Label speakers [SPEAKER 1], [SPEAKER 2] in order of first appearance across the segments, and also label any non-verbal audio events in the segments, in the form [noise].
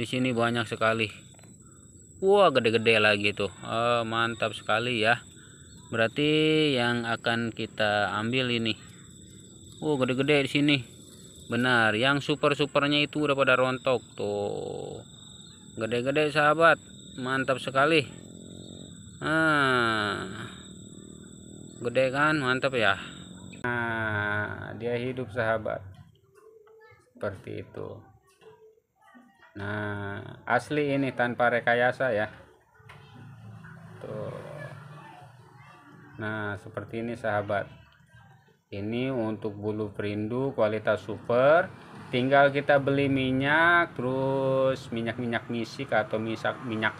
[SPEAKER 1] di sini banyak sekali wah gede-gede lagi tuh oh, mantap sekali ya berarti yang akan kita ambil ini Oh gede-gede di sini benar yang super-supernya itu udah pada rontok tuh gede-gede sahabat mantap sekali ah gede kan mantap ya nah dia hidup sahabat seperti itu nah asli ini tanpa rekayasa ya tuh nah seperti ini sahabat ini untuk bulu perindu kualitas super tinggal kita beli minyak terus minyak-minyak misik atau misak minyak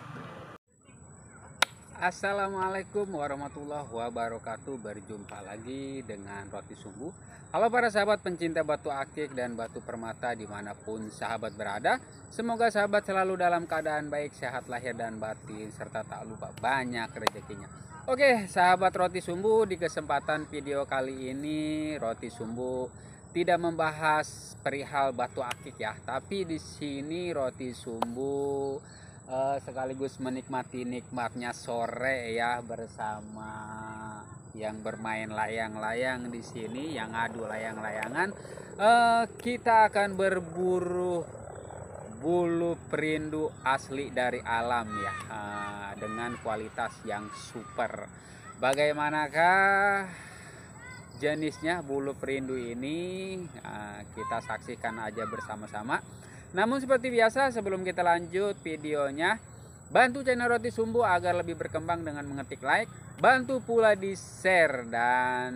[SPEAKER 1] Assalamualaikum warahmatullahi wabarakatuh Berjumpa lagi dengan Roti Sumbu. Halo para sahabat pencinta batu akik dan batu permata dimanapun sahabat berada Semoga sahabat selalu dalam keadaan baik, sehat lahir dan batin Serta tak lupa banyak rezekinya Oke sahabat Roti Sumbu di kesempatan video kali ini Roti Sumbu tidak membahas perihal batu akik ya Tapi di sini Roti Sumbu uh, sekaligus menikmati nikmatnya sore ya bersama yang bermain layang-layang di sini yang adu layang-layangan uh, kita akan berburu bulu perindu asli dari alam ya uh, dengan kualitas yang super bagaimanakah jenisnya bulu perindu ini uh, kita saksikan aja bersama-sama namun seperti biasa sebelum kita lanjut videonya, bantu channel Roti Sumbu agar lebih berkembang dengan mengetik like, bantu pula di share dan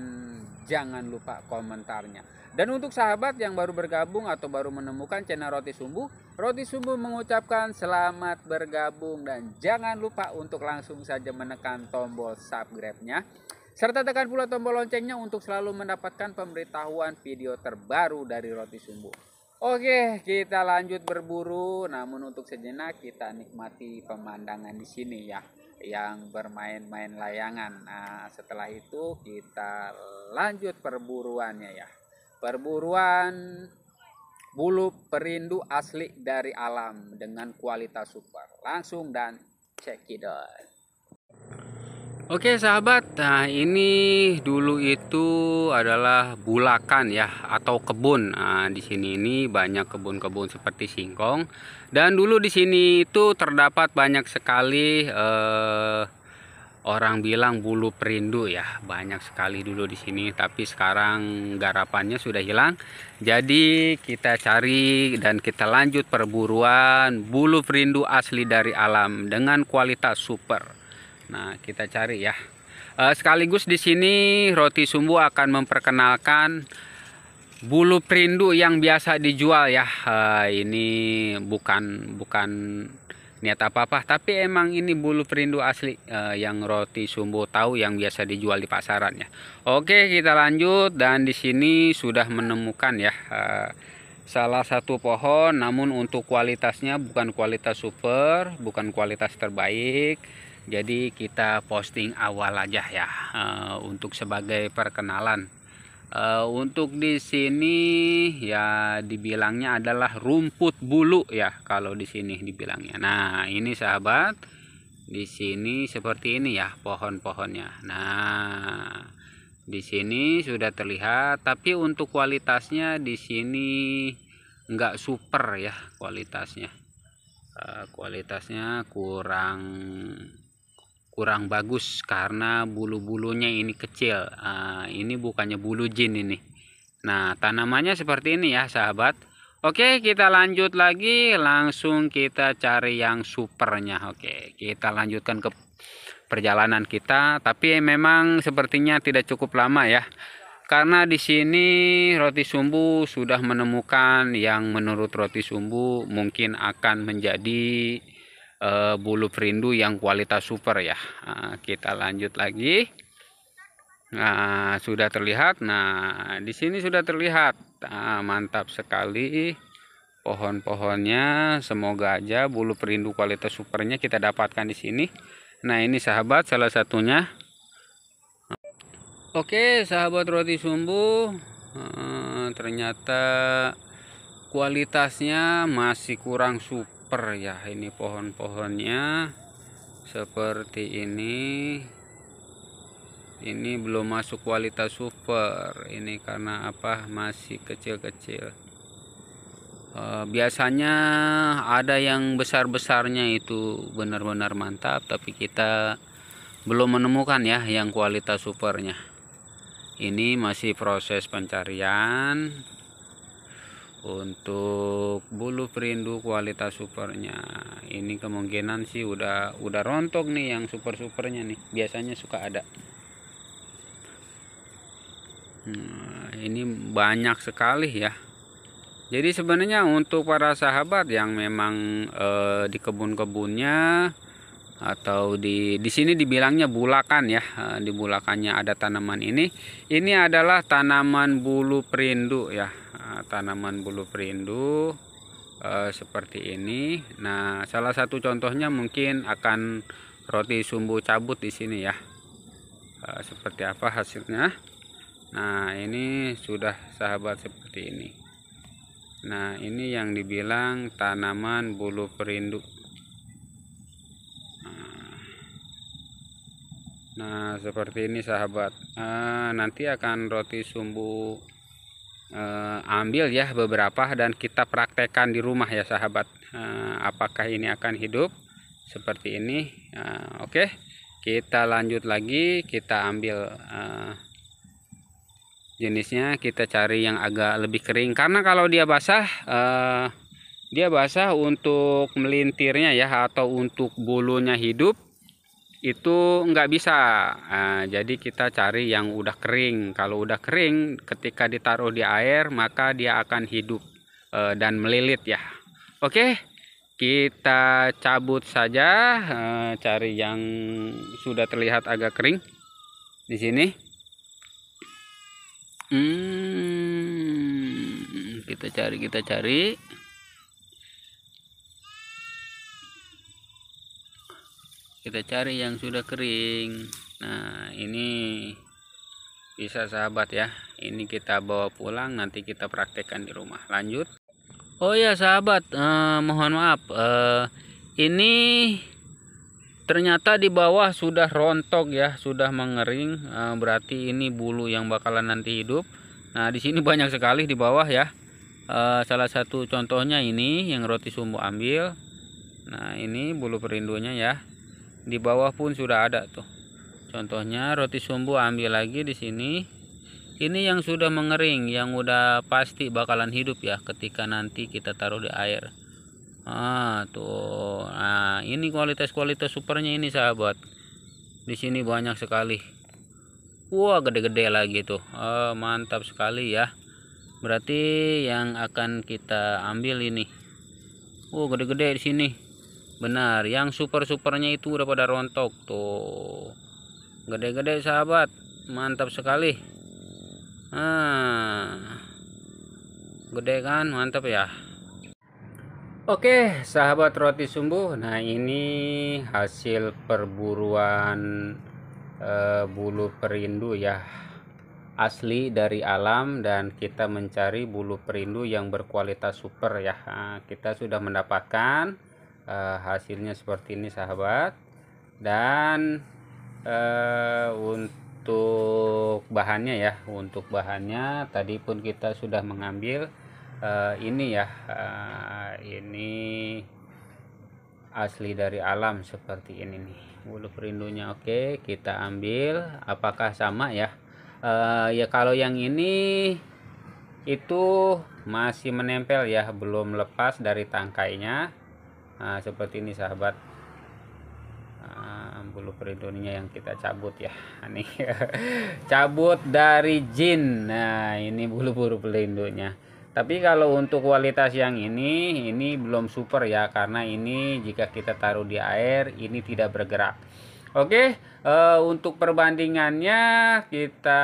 [SPEAKER 1] jangan lupa komentarnya. Dan untuk sahabat yang baru bergabung atau baru menemukan channel Roti Sumbu, Roti Sumbu mengucapkan selamat bergabung dan jangan lupa untuk langsung saja menekan tombol subscribe-nya. Serta tekan pula tombol loncengnya untuk selalu mendapatkan pemberitahuan video terbaru dari Roti Sumbu. Oke, kita lanjut berburu. Namun untuk sejenak kita nikmati pemandangan di sini ya, yang bermain-main layangan. Nah, setelah itu kita lanjut perburuannya ya. Perburuan bulu perindu asli dari alam dengan kualitas super. Langsung dan cekidot. Oke sahabat, nah ini dulu itu adalah bulakan ya atau kebun. Nah, di sini ini banyak kebun-kebun seperti singkong dan dulu di sini itu terdapat banyak sekali eh, orang bilang bulu perindu ya banyak sekali dulu di sini tapi sekarang garapannya sudah hilang. Jadi kita cari dan kita lanjut perburuan bulu perindu asli dari alam dengan kualitas super. Nah, kita cari ya. Eh, sekaligus di sini roti sumbu akan memperkenalkan bulu perindu yang biasa dijual ya. Eh, ini bukan bukan niat apa-apa, tapi emang ini bulu perindu asli eh, yang roti sumbu tahu yang biasa dijual di pasaran ya. Oke, kita lanjut dan di sini sudah menemukan ya. salah satu pohon namun untuk kualitasnya bukan kualitas super bukan kualitas terbaik jadi kita posting awal aja ya uh, untuk sebagai perkenalan uh, untuk di sini ya dibilangnya adalah rumput bulu ya kalau di sini dibilangnya nah ini sahabat di sini seperti ini ya pohon-pohonnya nah di sini sudah terlihat tapi untuk kualitasnya di sini nggak super ya kualitasnya eh, kualitasnya kurang kurang bagus karena bulu-bulunya ini kecil uh, ini bukannya bulu jin ini nah tanamannya seperti ini ya sahabat oke kita lanjut lagi langsung kita cari yang supernya oke kita lanjutkan ke perjalanan kita tapi memang sepertinya tidak cukup lama ya karena di sini roti sumbu sudah menemukan yang menurut roti sumbu mungkin akan menjadi uh, bulu perindu yang kualitas super ya uh, kita lanjut lagi nah sudah terlihat nah di sini sudah terlihat nah, mantap sekali pohon-pohonnya semoga aja bulu perindu kualitas supernya kita dapatkan di sini nah ini sahabat salah satunya Oke sahabat roti sumbu uh, ternyata kualitasnya masih kurang super ya ini pohon-pohonnya seperti ini ini belum masuk kualitas super ini karena apa masih kecil-kecil e, biasanya ada yang besar-besarnya itu benar-benar mantap tapi kita belum menemukan ya yang kualitas supernya ini masih proses pencarian untuk bulu perindu kualitas supernya ini kemungkinan sih udah udah rontok nih yang super supernya nih biasanya suka ada nah, ini banyak sekali ya jadi sebenarnya untuk para sahabat yang memang e, di kebun-kebunnya atau di di sini dibilangnya bulakan ya eh, di bulakannya ada tanaman ini ini adalah tanaman bulu perindu ya tanaman bulu perindu eh, seperti ini. Nah, salah satu contohnya mungkin akan roti sumbu cabut di sini ya. Eh, seperti apa hasilnya? Nah, ini sudah sahabat seperti ini. Nah, ini yang dibilang tanaman bulu perindu. Nah, seperti ini sahabat. Nah, nanti akan roti sumbu Eh, ambil ya beberapa dan kita praktekkan di rumah ya sahabat eh, apakah ini akan hidup seperti ini eh, oke kita lanjut lagi kita ambil jenisnya kita cari yang agak lebih kering karena kalau dia basah dia basah untuk melintirnya ya atau untuk bulunya hidup itu nggak bisa nah, jadi kita cari yang udah kering kalau udah kering ketika ditaruh di air maka dia akan hidup eh, dan melilit ya oke kita cabut saja eh, cari yang sudah terlihat agak kering di sini hmm, kita cari kita cari kita cari yang sudah kering nah ini bisa sahabat ya ini kita bawa pulang nanti kita praktekkan di rumah lanjut oh ya sahabat eh, mohon maaf eh, ini ternyata di bawah sudah rontok ya sudah mengering eh, berarti ini bulu yang bakalan nanti hidup nah di sini banyak sekali di bawah ya eh, salah satu contohnya ini yang roti sumbu ambil nah ini bulu perindunya ya di bawah pun sudah ada tuh contohnya roti sumbu ambil lagi di sini ini yang sudah mengering yang udah pasti bakalan hidup ya ketika nanti kita taruh di air ah tuh nah ini kualitas-kualitas supernya ini sahabat di sini banyak sekali wah gede-gede lagi tuh oh, mantap sekali ya berarti yang akan kita ambil ini wah oh, gede-gede di sini benar yang super supernya itu udah pada rontok tuh gede-gede sahabat mantap sekali ah gede kan mantap ya Oke sahabat roti sumbu Nah ini hasil perburuan e, bulu perindu ya asli dari alam dan kita mencari bulu perindu yang berkualitas super ya nah, kita sudah mendapatkan uh, hasilnya seperti ini sahabat dan uh, untuk bahannya ya untuk bahannya tadi pun kita sudah mengambil uh, ini ya uh, ini asli dari alam seperti ini nih bulu perindunya oke kita ambil apakah sama ya uh, ya kalau yang ini itu masih menempel ya belum lepas dari tangkainya nah, seperti ini sahabat ah, bulu pelindungnya yang kita cabut ya ini [laughs] cabut dari jin nah ini bulu-bulu pelindungnya tapi kalau untuk kualitas yang ini ini belum super ya karena ini jika kita taruh di air ini tidak bergerak oke e, untuk perbandingannya kita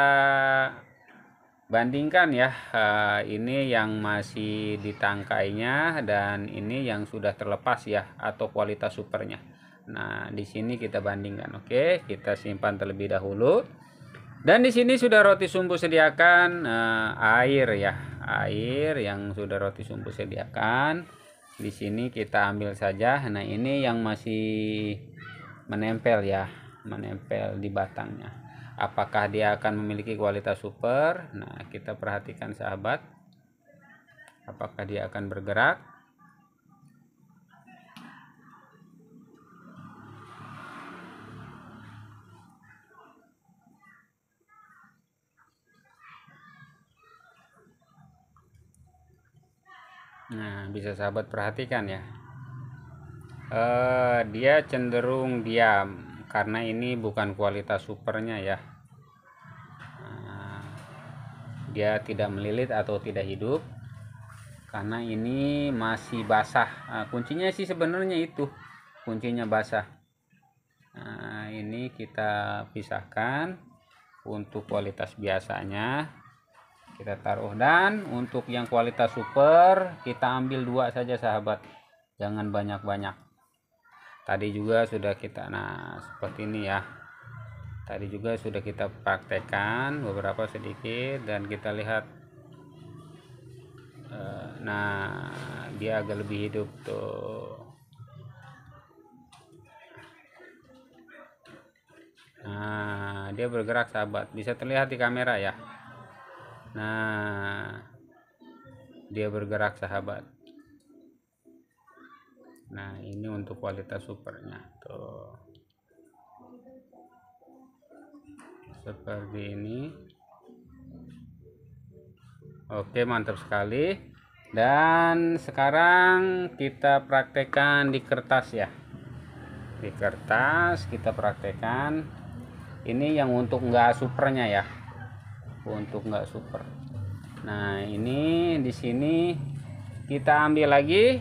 [SPEAKER 1] bandingkan ya eh, ini yang masih ditangkainya dan ini yang sudah terlepas ya atau kualitas supernya nah di sini kita bandingkan oke kita simpan terlebih dahulu dan di sini sudah roti sumbu sediakan eh, air ya air yang sudah roti sumbu sediakan di sini kita ambil saja nah ini yang masih menempel ya menempel di batangnya apakah dia akan memiliki kualitas super nah kita perhatikan sahabat apakah dia akan bergerak Nah, bisa sahabat perhatikan ya. Uh, dia cenderung diam karena ini bukan kualitas supernya ya dia tidak melilit atau tidak hidup karena ini masih basah nah, kuncinya sih sebenarnya itu kuncinya basah nah, ini kita pisahkan untuk kualitas biasanya kita taruh dan untuk yang kualitas super kita ambil dua saja sahabat jangan banyak-banyak tadi juga sudah kita nah seperti ini ya tadi juga sudah kita praktekkan beberapa sedikit dan kita lihat eh, nah dia agak lebih hidup tuh nah dia bergerak sahabat bisa terlihat di kamera ya nah dia bergerak sahabat nah ini untuk kualitas supernya tuh seperti ini oke mantap sekali dan sekarang kita praktekkan di kertas ya di kertas kita praktekkan ini yang untuk enggak supernya ya untuk enggak super nah ini di sini kita ambil lagi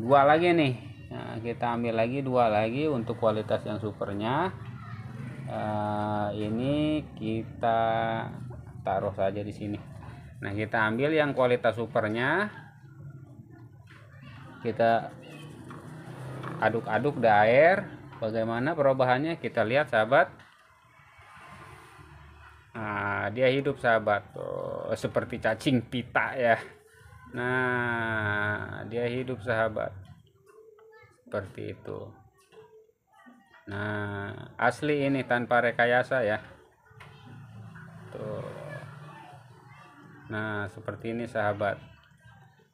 [SPEAKER 1] dua lagi nih nah, kita ambil lagi dua lagi untuk kualitas yang supernya uh, ini kita taruh saja di sini nah kita ambil yang kualitas supernya kita aduk-aduk da air bagaimana perubahannya kita lihat sahabat nah dia hidup sahabat oh, seperti cacing pita ya nah dia hidup sahabat seperti itu nah asli ini tanpa rekayasa ya tuh nah seperti ini sahabat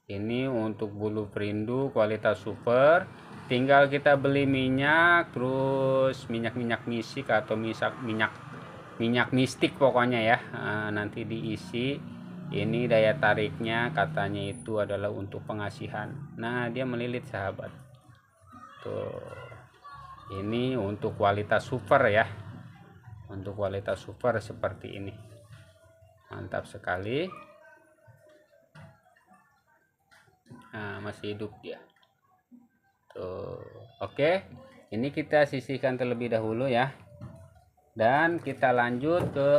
[SPEAKER 1] ini untuk bulu perindu kualitas super tinggal kita beli minyak terus minyak-minyak misik atau misak minyak minyak mistik pokoknya ya ah, nanti diisi ini daya tariknya katanya itu adalah untuk pengasihan nah dia melilit sahabat tuh ini untuk kualitas super ya untuk kualitas super seperti ini mantap sekali nah, masih hidup dia tuh oke ini kita sisihkan terlebih dahulu ya dan kita lanjut ke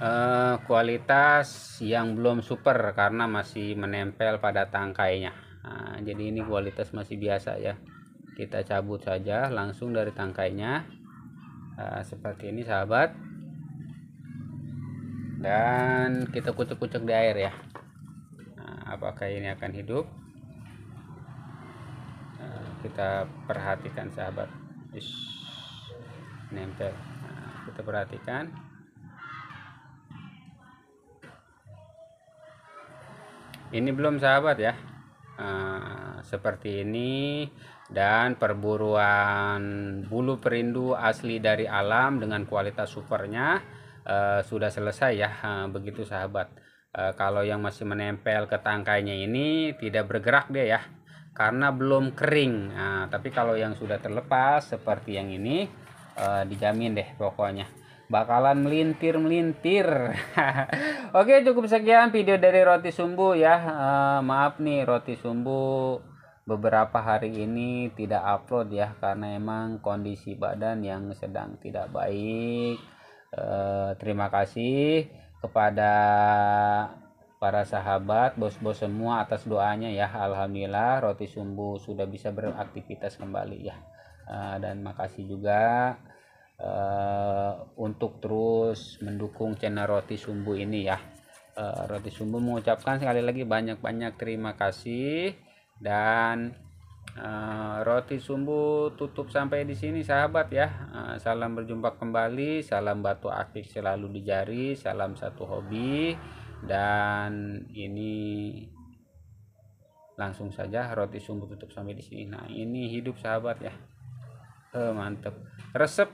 [SPEAKER 1] eh, kualitas yang belum super karena masih menempel pada tangkainya nah, jadi ini kualitas masih biasa ya kita cabut saja langsung dari tangkainya nah, seperti ini sahabat dan kita kucek-kucek di air ya nah, apakah ini akan hidup nah, kita perhatikan sahabat Ish, nempel nah, kita perhatikan ini belum sahabat ya ah, seperti ini dan perburuan bulu perindu asli dari alam dengan kualitas supernya uh, sudah selesai ya uh, begitu sahabat uh, kalau yang masih menempel ke tangkainya ini tidak bergerak dia ya karena belum kering nah, tapi kalau yang sudah terlepas seperti yang ini uh, dijamin deh pokoknya bakalan melintir melintir [laughs] oke cukup sekian video dari roti sumbu ya uh, maaf nih roti sumbu beberapa hari ini tidak upload ya karena emang kondisi badan yang sedang tidak baik e, terima kasih kepada para sahabat bos-bos semua atas doanya ya Alhamdulillah roti sumbu sudah bisa beraktivitas kembali ya e, dan makasih juga e, untuk terus mendukung channel roti sumbu ini ya e, roti sumbu mengucapkan sekali lagi banyak-banyak terima kasih dan uh, roti sumbu tutup sampai di sini sahabat ya uh, salam berjumpa kembali salam batu akik selalu di jari salam satu hobi dan ini langsung saja roti sumbu tutup sampai di sini nah ini hidup sahabat ya Oh, mantep resep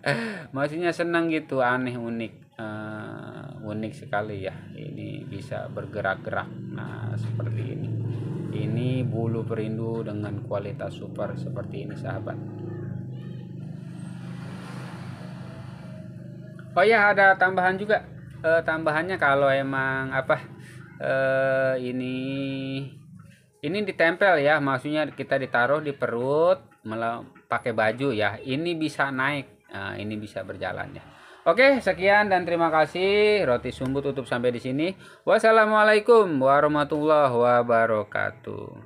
[SPEAKER 1] [laughs] maksudnya senang gitu aneh unik uh, unik sekali ya ini bisa bergerak-gerak nah seperti ini ini bulu perindu dengan kualitas super seperti ini sahabat. Oh ya ada tambahan juga. E, tambahannya kalau emang apa e, ini ini ditempel ya, maksudnya kita ditaruh di perut pakai baju ya. Ini bisa naik, e, ini bisa berjalan ya. Oke, sekian dan terima kasih. Roti sumbu tutup sampai di sini. Wassalamualaikum warahmatullahi wabarakatuh.